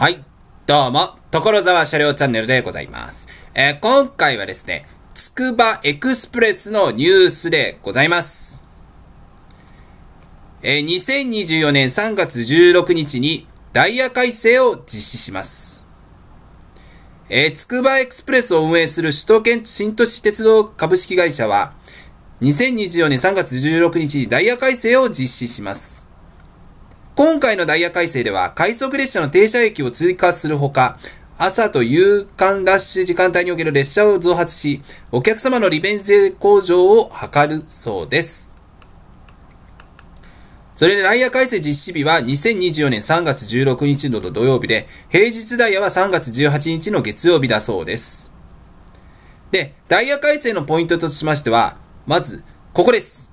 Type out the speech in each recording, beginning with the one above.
はい。どうも、所沢車両チャンネルでございます。えー、今回はですね、つくばエクスプレスのニュースでございます。えー、2024年3月16日にダイヤ改正を実施します。えー、つくばエクスプレスを運営する首都圏新都市鉄道株式会社は、2024年3月16日にダイヤ改正を実施します。今回のダイヤ改正では、快速列車の停車駅を追加するほか、朝と夕間ラッシュ時間帯における列車を増発し、お客様の利便性向上を図るそうです。それでダイヤ改正実施日は2024年3月16日の土曜日で、平日ダイヤは3月18日の月曜日だそうです。で、ダイヤ改正のポイントとしましては、まず、ここです。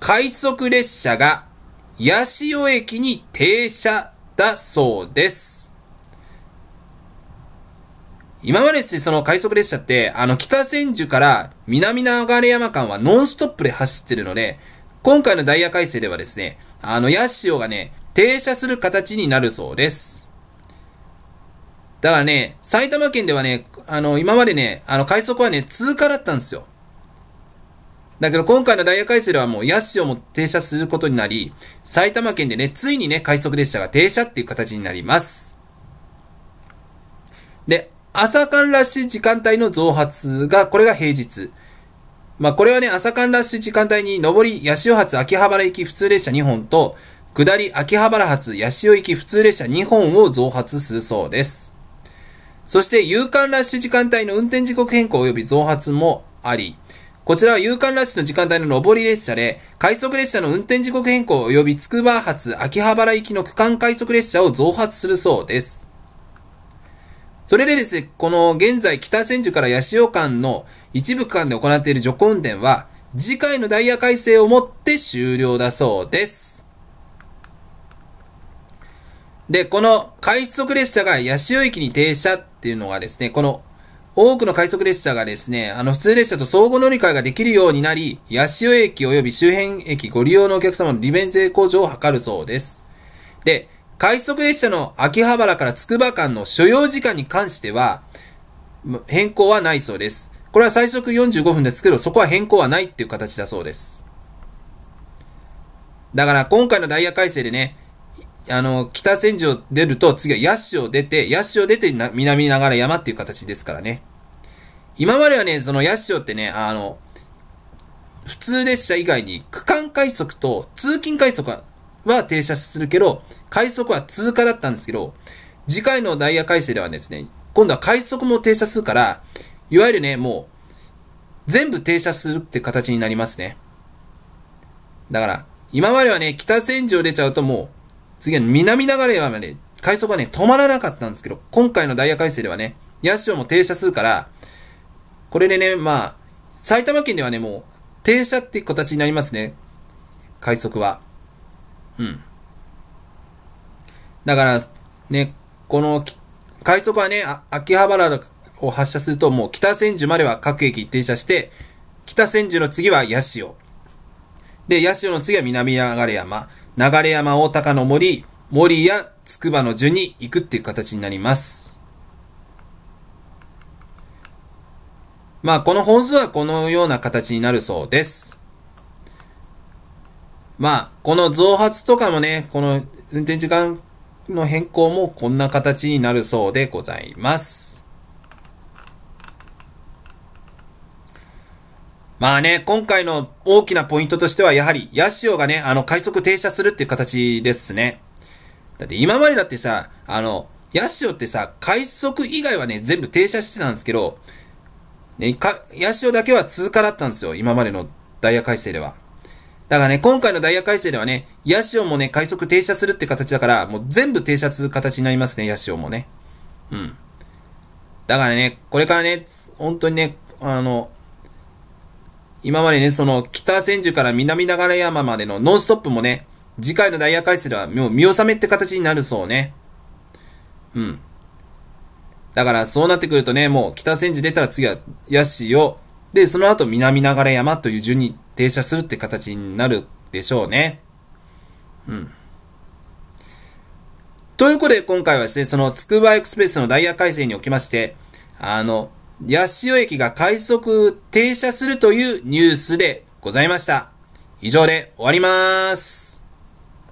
快速列車が八潮駅に停車だそうです。今までですね、その快速列車って、あの、北千住から南流山間はノンストップで走ってるので、今回のダイヤ改正ではですね、あの、ヤシオがね、停車する形になるそうです。だからね、埼玉県ではね、あの、今までね、あの、快速はね、通過だったんですよ。だけど今回のダイヤ改正ではもうヤッシーをも停車することになり、埼玉県でね、ついにね、快速列車が停車っていう形になります。で、朝間ラッシュ時間帯の増発が、これが平日。まあ、これはね、朝間ラッシュ時間帯に上り八潮発秋葉原行き普通列車2本と、下り秋葉原発八潮行き普通列車2本を増発するそうです。そして、夕間ラッシュ時間帯の運転時刻変更及び増発もあり、こちらは夕刊ラッシュの時間帯の上り列車で、快速列車の運転時刻変更及びつくば発秋葉原行きの区間快速列車を増発するそうです。それでですね、この現在北千住から八潮間の一部区間で行っている徐行運転は、次回のダイヤ改正をもって終了だそうです。で、この快速列車が八潮駅に停車っていうのがですね、この多くの快速列車がですね、あの普通列車と相互乗り換えができるようになり、八潮駅及び周辺駅ご利用のお客様の利便性向上を図るそうです。で、快速列車の秋葉原から筑波間の所要時間に関しては、変更はないそうです。これは最速45分ですけど、そこは変更はないっていう形だそうです。だから今回のダイヤ改正でね、あの、北千住を出ると、次は八潮を出て、八潮を出て南ながら山っていう形ですからね。今まではね、その八潮ってね、あの、普通列車以外に区間快速と通勤快速は停車するけど、快速は通過だったんですけど、次回のダイヤ改正ではですね、今度は快速も停車するから、いわゆるね、もう、全部停車するって形になりますね。だから、今まではね、北千住を出ちゃうともう、次は南流山まで、快速はね、止まらなかったんですけど、今回のダイヤ改正ではね、八潮も停車するから、これでね、まあ、埼玉県ではね、もう、停車って形になりますね。快速は。うん。だから、ね、この、快速はね、秋葉原を発車すると、もう北千住までは各駅停車して、北千住の次は八潮。で、八潮の次は南流山、流山大高の森、森や筑波の順に行くっていう形になります。まあ、この本数はこのような形になるそうです。まあ、この増発とかもね、この運転時間の変更もこんな形になるそうでございます。まあね、今回の大きなポイントとしては、やはり、ヤシオがね、あの、快速停車するっていう形ですね。だって今までだってさ、あの、ヤシオってさ、快速以外はね、全部停車してたんですけど、ね、か、ヤシオだけは通過だったんですよ。今までのダイヤ改正では。だからね、今回のダイヤ改正ではね、ヤシオもね、快速停車するって形だから、もう全部停車する形になりますね、ヤシオもね。うん。だからね、これからね、本当にね、あの、今までね、その北千住から南流山までのノンストップもね、次回のダイヤ改正ではもう見納めって形になるそうね。うん。だからそうなってくるとね、もう北千住出たら次はヤシを、で、その後南流山という順に停車するって形になるでしょうね。うん。ということで今回はですね、そのつくばエクスプレスのダイヤ改正におきまして、あの、八潮駅が快速停車するというニュースでございました。以上で終わります。